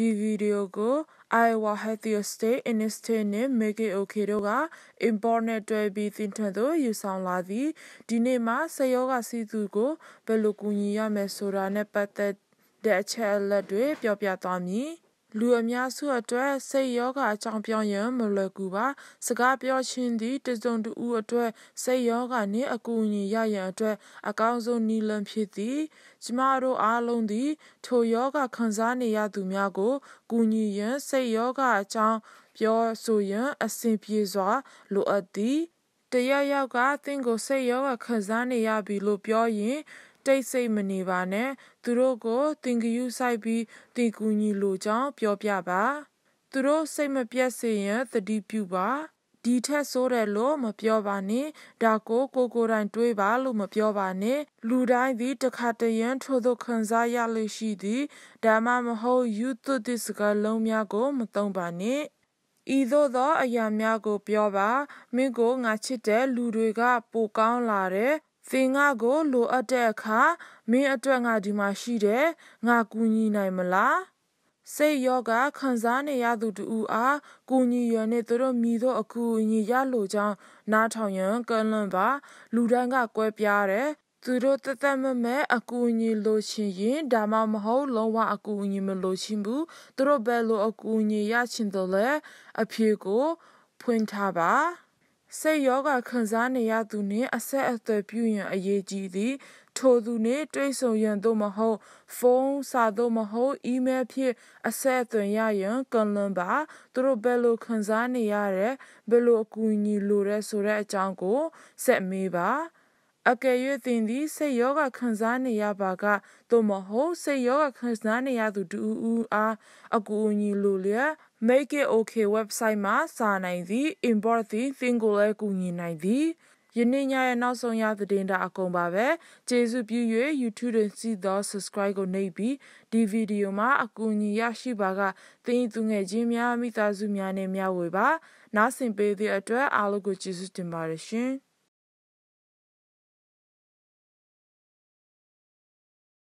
ဒီဗီဒီယိုကို Iowa Healthier State Initiative နဲ့ Make It Okay တို့က import နဲ့တွဲပြီးသင်ထန်သို့ယူဆောင်လာသည်ဒီနေ့မှာဆေးရောဂါစီးသူကိုဘယ်လိုကူညီရမလဲဆိုတာနဲ့ပတ်သက်တဲ့အချက်အလက်တွေပြောပြသွားမည်လူအများစုအတွက်စိတ်ယောဂအကြောင်းပြောင်းရန်မလွယ်ကူပါ စကားပြောခြင်းသည်တစုံတူအတွက်စိတ်ယောဂနှင့်အကူအညီရရန်အတွက်အကောင်းဆုံးနည်းလမ်းဖြစ်သည်ကျမတို့အားလုံးသည် ထိုယောဂခံစားနေရသူများကိုကူညီရန်စိတ်ယောဂအကြောင်းပြောဆိုရန်အဆင်ပြေစွာလိုအပ်သည် တရယောက်ကသင်ကိုစိတ်ယောဂခံစားနေရပြီလို့ပြောရင်တိတ်ဆိတ်မနေပါနဲ့သူတို့ကိုတင်ကယူဆိုင်ပြီးတင်ကူညီလိုကြောင်းပြောပြပါသူတို့စိတ်မပြတ်စေရင်သတိပြုပါဒီထက်ဆိုးတယ်လို့မပြောပါနဲ့ဒါကိုကိုကိုတိုင်းတွေးပါလို့မပြောပါနဲ့လူတိုင်းသည်တခါတရံထို့သို့ခံစားရလိမ့်ရှိသည်ဒါမှမဟုတ်ယူသွတ်သည့်စကားလုံးများကို မသုံးပါနဲ့ဤသို့သောအရာများကို ပြောပါမင်းကိုငါချစ်တဲ့လူတွေက ပိုကောင်းလာတယ်သင်ငါကိုလိုအပ်တဲ့အခါမင်းအတွက်ငါဒီမှာရှိတယ်ငါကူညီနိုင်မလားစိတ်ယောဂခံစားနေရသူတူအားကိုညီရနဲ့သူတို့မိတို့အခုညီရလို့ကြောင်းနားထောင်ရန်ကလွန်ပါ လူတိုင်းကကွဲပြားတယ်သူတို့တသက်မမဲအကူအညီလိုချင်ရင်ဒါမှမဟုတ်လုံးဝအကူအညီမလိုချင်ဘူးသူတို့ဘယ်လိုအကူအညီရချင်တယ်လဲအဖြေကိုဖွင့်ထားပါစိတ်ယောဂခံစားနေရသူနှင့်အဆက်အသွယ်ပြုရန်အရေးကြီးသည်ထိုသူနှင့်တွေ့ဆုံရန်သို့မဟုတ်ဖုန်းစာသို့မဟုတ်အီးမေးလ်ဖြင့်အဆက်အသွယ်ရရန်ကံလွန်ပါသူတို့ဘယ်လိုခံစားနေရတဲ့ဘယ်လိုအကူအညီလိုတဲ့ဆိုတဲ့အကြောင်းကိုဆက်မေးပါ အကယ်၍သင်သည်စိတ်ယောဂခံစားနေရပါကသို့မဟုတ်စိတ်ယောဂခံစားနေရသူတူဦးအားအကူအညီလိုလျက် Make it okay website မှာ စာနိုင်သည် import သည် thing ကိုလည်းကူညီနိုင်သည်ယနေ့ညရဲ့နောက်ဆုံးရသတင်းတာ အကုန်ပါပဲကျေးဇူးပြု၍ YouTube တွင်စီသော Subscribe ကိုနှိပ်ပြီးဒီဗီဒီယိုမှာအကူအညီရရှိပါကသင်၏သူငယ်ချင်းများမိသားစုများနဲ့မျှဝေပါနားဆင်ပေးသည့်အတွက်အားလုံးကိုကျေးဇူးတင်ပါတယ်ရှင်